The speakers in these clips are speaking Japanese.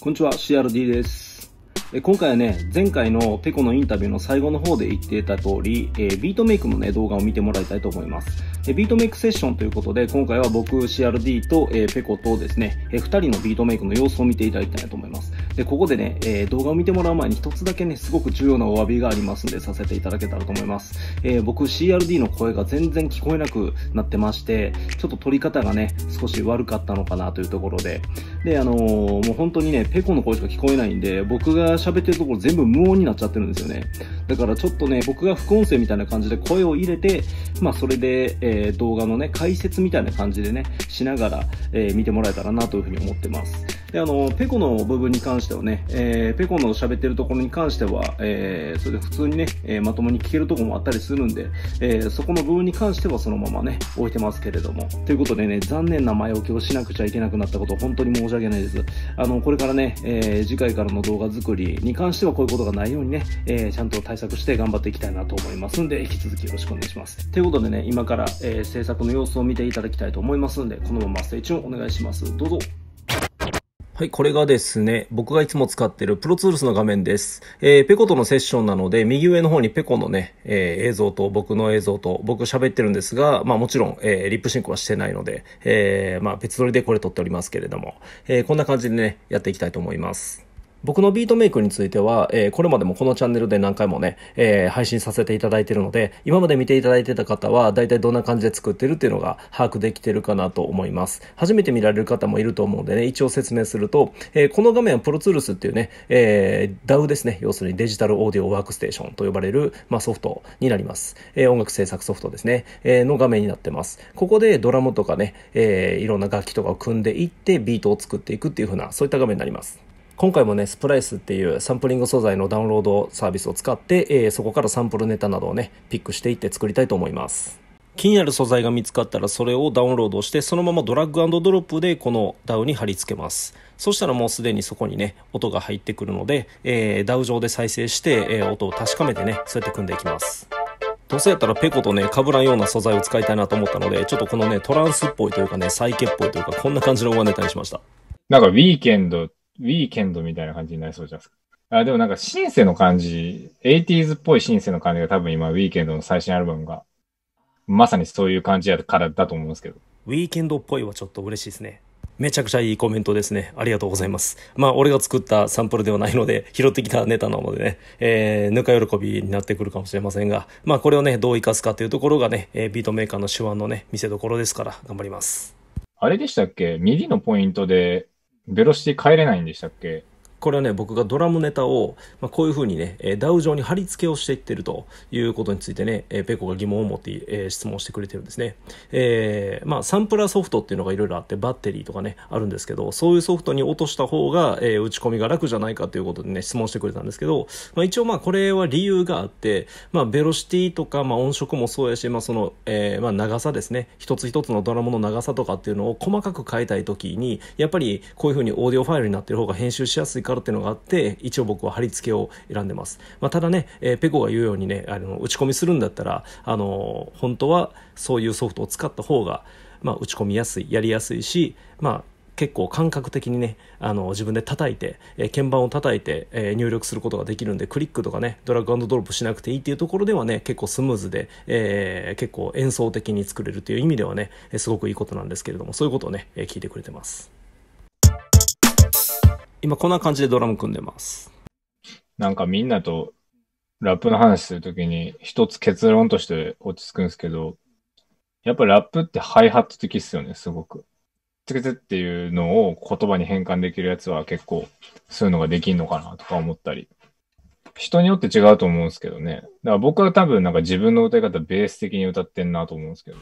こんにちは、CRD です。今回はね、前回のペコのインタビューの最後の方で言っていた通り、えー、ビートメイクのね、動画を見てもらいたいと思います。えビートメイクセッションということで、今回は僕、CRD と、えー、ペコとですね、えー、2人のビートメイクの様子を見ていただきたいと思います。で、ここでね、えー、動画を見てもらう前に一つだけね、すごく重要なお詫びがありますんで、させていただけたらと思います。えー、僕、CRD の声が全然聞こえなくなってまして、ちょっと撮り方がね、少し悪かったのかなというところで、で、あのー、もう本当にね、ペコの声しか聞こえないんで、僕が喋ってるところ全部無音になっちゃってるんですよね。だからちょっとね、僕が副音声みたいな感じで声を入れて、まあそれで、えー、動画のね、解説みたいな感じでね、しながら、えー、見てもらえたらなというふうに思ってます。で、あの、ペコの部分に関してはね、えー、ペコの喋ってるところに関しては、えー、それで普通にね、えー、まともに聞けるとこもあったりするんで、えー、そこの部分に関してはそのままね、置いてますけれども。ということでね、残念な前置きをしなくちゃいけなくなったこと、本当に申し訳ないです。あの、これからね、えー、次回からの動画作りに関してはこういうことがないようにね、えー、ちゃんと対策して頑張っていきたいなと思いますんで、引き続きよろしくお願いします。ということでね、今から、えー、制作の様子を見ていただきたいと思いますんで、このままステイチューンお願いします。どうぞ。はい、これがですね、僕がいつも使ってるプロツールスの画面です。えー、ペコとのセッションなので、右上の方にペコのね、えー、映像と僕の映像と僕喋ってるんですが、まあもちろん、えー、リップシンクはしてないので、えー、まあ別撮りでこれ撮っておりますけれども、えー、こんな感じでね、やっていきたいと思います。僕のビートメイクについては、えー、これまでもこのチャンネルで何回もね、えー、配信させていただいているので、今まで見ていただいてた方は、大体どんな感じで作ってるっていうのが把握できてるかなと思います。初めて見られる方もいると思うんでね、一応説明すると、えー、この画面はプロツールスっていうね、えー、DAW ですね、要するにデジタルオーディオワークステーションと呼ばれる、まあ、ソフトになります。えー、音楽制作ソフトですね、えー、の画面になってます。ここでドラムとかね、えー、いろんな楽器とかを組んでいって、ビートを作っていくっていう風な、そういった画面になります。今回もね、スプライスっていうサンプリング素材のダウンロードサービスを使って、えー、そこからサンプルネタなどをね、ピックしていって作りたいと思います。気になる素材が見つかったらそれをダウンロードしてそのままドラッグドロップでこのダウンに貼り付けますそしたらもうすでにそこにね音が入ってくるので、えー、ダウ上で再生して、えー、音を確かめてねそうやって組んでいきますどうせやったらペコとね、被らんような素材を使いたいなと思ったので、ちょっとこのね、トランスっぽいというかね、サイケっぽいというか、こんな感じの上ネタにしました。なんか、ウィーケンドっウィーケンドみたいな感じになりそうじゃないですか。あでもなんか、シンセの感じ、80s っぽいシンセの感じが多分今、ウィーケンドの最新アルバムが、まさにそういう感じやからだと思うんですけど。ウィーケンドっぽいはちょっと嬉しいですね。めちゃくちゃいいコメントですね。ありがとうございます。まあ、俺が作ったサンプルではないので、拾ってきたネタなのでね、えー、ぬか喜びになってくるかもしれませんが、まあ、これをね、どう生かすかというところがね、えー、ビートメーカーの手腕のね、見せどころですから、頑張ります。あれでしたっけミリのポイントで、ベロシティ帰れないんでしたっけこれはね、僕がドラムネタを、まあ、こういうふうにね、えー、ダウ上に貼り付けをしていってるということについてね、えー、ペコが疑問を持って、えー、質問してくれてるんですね。えー、まあ、サンプラーソフトっていうのがいろいろあって、バッテリーとかね、あるんですけど、そういうソフトに落とした方が、えー、打ち込みが楽じゃないかということでね、質問してくれたんですけど、まあ、一応まあ、これは理由があって、まあ、ベロシティとか、まあ、音色もそうやし、まあ、その、えー、まあ、長さですね、一つ一つのドラムの長さとかっていうのを細かく変えたいときに、やっぱりこういうふうにオーディオファイルになってる方が編集しやすいからっていうのがあって一応僕は貼り付けを選んでます、まあ、ただね、えー、ペコが言うようにねあの打ち込みするんだったらあの本当はそういうソフトを使った方が、まあ、打ち込みやすいやりやすいしまあ結構感覚的にねあの自分で叩いて、えー、鍵盤を叩いて、えー、入力することができるんでクリックとかねドラッグアンドドロップしなくていいっていうところではね結構スムーズで、えー、結構演奏的に作れるという意味ではねすごくいいことなんですけれどもそういうことをね聞いてくれてます。今こんな感じでドラム組んでます。なんかみんなとラップの話するときに一つ結論として落ち着くんですけど、やっぱラップってハイハット的っすよね、すごく。つけてっていうのを言葉に変換できるやつは結構そういうのができんのかなとか思ったり。人によって違うと思うんですけどね。だから僕は多分なんか自分の歌い方ベース的に歌ってんなと思うんですけど。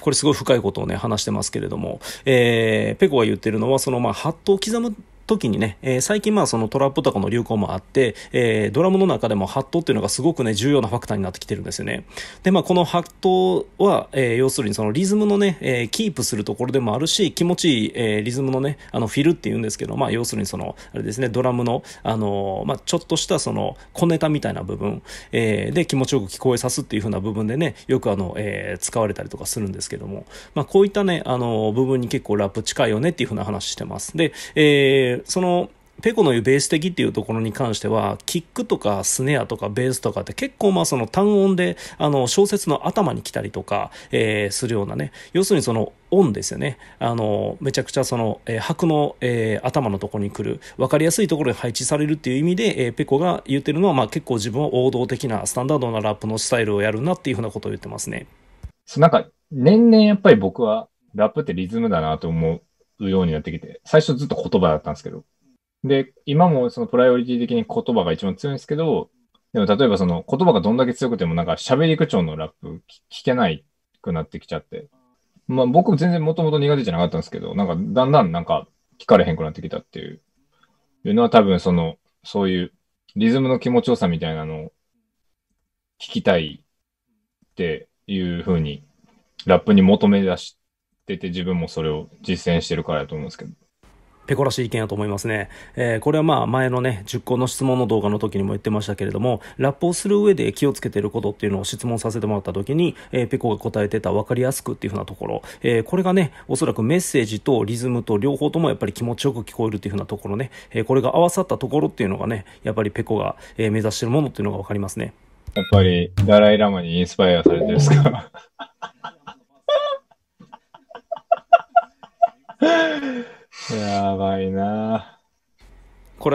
これすごい深いことをね、話してますけれども、えー、ペコが言ってるのは、そのまあ、ハットを刻む時にね、えー、最近まあそのトラップとかの流行もあって、えー、ドラムの中でもハットっていうのがすごくね、重要なファクターになってきてるんですよね。で、まあこのハットは、えー、要するにそのリズムのね、えー、キープするところでもあるし、気持ちいい、えー、リズムのね、あのフィルっていうんですけど、まあ要するにその、あれですね、ドラムの、あのー、まあちょっとしたその小ネタみたいな部分、えー、で気持ちよく聞こえさすっていう風な部分でね、よくあの、えー、使われたりとかするんですけども、まあこういったね、あの部分に結構ラップ近いよねっていう風な話してます。で、えーその、ペコの言うベース的っていうところに関しては、キックとかスネアとかベースとかって結構まあその単音で、あの、小説の頭に来たりとか、えー、するようなね、要するにその音ですよね。あの、めちゃくちゃその、えー、の、えー、頭のところに来る、分かりやすいところに配置されるっていう意味で、えー、ペコが言ってるのは、まあ結構自分は王道的な、スタンダードなラップのスタイルをやるなっていうふうなことを言ってますね。なんか、年々やっぱり僕は、ラップってリズムだなと思うようになってきて、最初ずっと言葉だったんですけど、で、今もそのプライオリティ的に言葉が一番強いんですけど、でも例えばその言葉がどんだけ強くてもなんか喋り口調のラップ聞けないくなってきちゃって、まあ僕も全然もともと苦手じゃなかったんですけど、なんかだんだんなんか聞かれへんくなってきたっていう、いうのは多分その、そういうリズムの気持ちよさみたいなのを聞きたいっていうふうにラップに求め出してて、自分もそれを実践してるからやと思うんですけど。ペコらしい意見だと思いますね。えー、これはまあ前のね、10個の質問の動画の時にも言ってましたけれども、ラップをする上で気をつけてることっていうのを質問させてもらった時に、えー、ペコが答えてた分かりやすくっていうふうなところ、えー、これがね、おそらくメッセージとリズムと両方ともやっぱり気持ちよく聞こえるっていうふうなところね、えこれが合わさったところっていうのがね、やっぱりペコが目指してるものっていうのが分かりますね。やっぱりダライラマにインスパイアされてるですか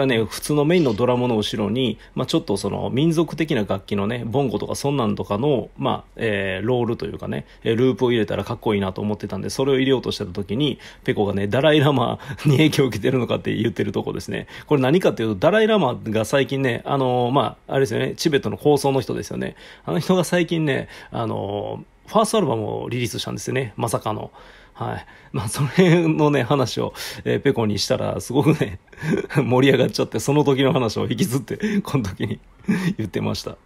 れはね、普通のメインのドラムの後ろに、まあ、ちょっとその民族的な楽器のね、ボンゴとかそんなんとかの、まあ、えー、ロールというかね、ループを入れたらかっこいいなと思ってたんで、それを入れようとしてた時に、ペコがね、ダライラマ に影響を受けてるのかって言ってるとこですね。これ何かっていうと、ダライラマが最近ね、あのー、まあ、あれですよね、チベットの高層の人ですよね。あの人が最近ね、あのー、ファーストアルバムをリリースしたんですよね、まさかの。はい。まあ、その辺のね、話を、えー、ペコにしたら、すごくね 盛り上がっちゃって、その時の話を引きずって、この時に 言ってました。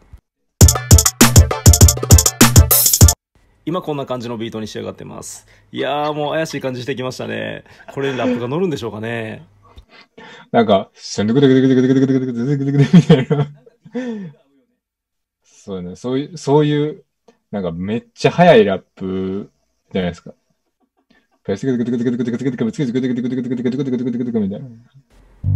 今こんな感じのビートに仕上がってます。いやーもう怪しい感じしてきましたね。これにラップが乗るんでしょうかね。なんか、せんどくでくでくでくでくでくでくでくでくでくみたいな。そうね、そういう、そういう、なんかめっちゃ速いラップじゃないですか。こ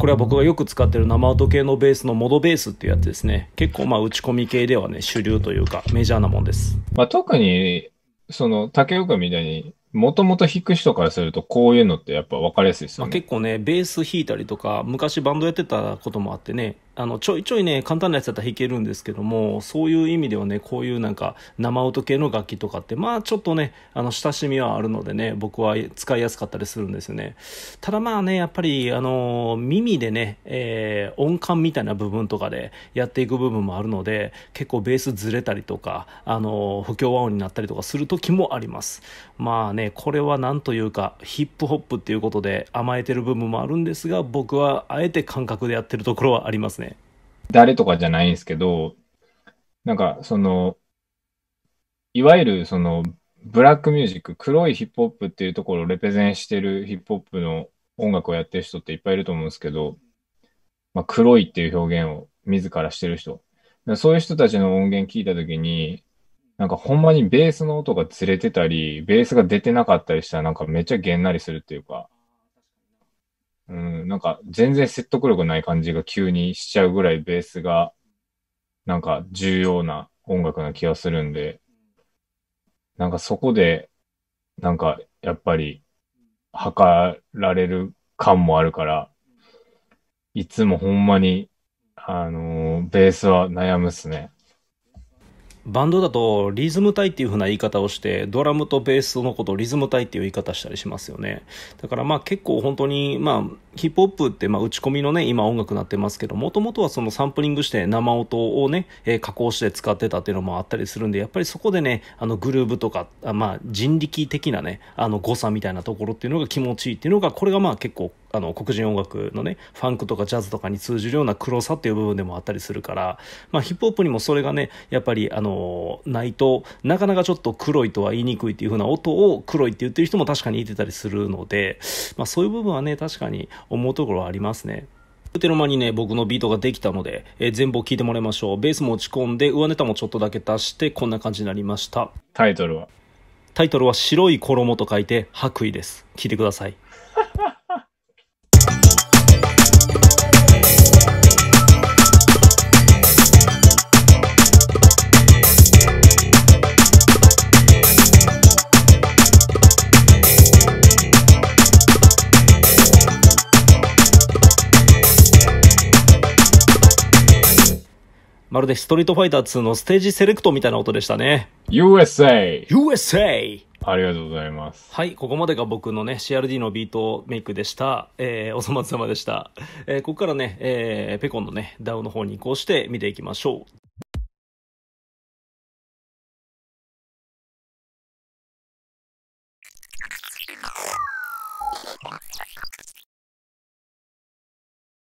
れは僕がよく使ってる生音系のベースのモドベースっていうやつですね。結構まあ打ち込み系ではね、主流というかメジャーなもんです。まあ特に、その竹岡みたいに、もともと弾く人からするとこういうのってやっぱ分かりやすいですよね。まあ、結構ね、ベース弾いたりとか、昔バンドやってたこともあってね、あの、ちょいちょいね、簡単なやつだったら弾けるんですけども、そういう意味ではね、こういうなんか生音系の楽器とかって、まあちょっとね、あの、親しみはあるのでね、僕は使いやすかったりするんですよね。ただまあね、やっぱり、あの、耳でね、えー、音感みたいな部分とかでやっていく部分もあるので、結構ベースずれたりとか、あの、不協和音になったりとかする時もあります。まあね、これは何というか、ヒップホップっていうことで甘えてる部分もあるんですが、僕はあえて感覚でやってるところはありますね。誰とかじゃないんですけど、なんかその、いわゆるそのブラックミュージック、黒いヒップホップっていうところをレペゼンしてるヒップホップの音楽をやってる人っていっぱいいると思うんですけど、まあ、黒いっていう表現を自らしてる人。そういう人たちの音源聞いたときに、なんかほんまにベースの音がずれてたり、ベースが出てなかったりしたらなんかめっちゃげんなりするっていうか、うん、なんか全然説得力ない感じが急にしちゃうぐらいベースが、なんか重要な音楽な気がするんで、なんかそこで、なんかやっぱり、測られる感もあるから、いつもほんまに、あのー、ベースは悩むっすね。バンドだとリズム体っていう風な言い方をしてドラムとベースのことをリズム体っていう言い方したりしますよねだからまあ結構本当にまあヒップホップってまあ打ち込みのね今音楽になってますけどもともとはそのサンプリングして生音をね、え加工して使ってたっていうのもあったりするんでやっぱりそこでねあのグルーブとかまあ人力的なねあの誤差みたいなところっていうのが気持ちいいっていうのがこれがまあ結構あの黒人音楽のねファンクとかジャズとかに通じるような黒さっていう部分でもあったりするから、まあ、ヒップホップにもそれがねやっぱりあのないとなかなかちょっと黒いとは言いにくいっていう風な音を黒いって言ってる人も確かにいてたりするので、まあ、そういう部分はね確かに思うところはありますね。うての間にね、僕のビートができたので、えー、全部を聞いてもらいましょう。ベースも落ち込んで、上ネタもちょっとだけ足して、こんな感じになりました。タイトルはタイトルは白い衣と書いて、白衣です。聞いてください。まるでストリートファイター2のステージセレクトみたいな音でしたね。USA! USA! ありがとうございます。はい、ここまでが僕のね、CRD のビートメイクでした。えー、お粗末様でした。えー、ここからね、えー、ペコンのね、ダウンの方に移行して見ていきましょう。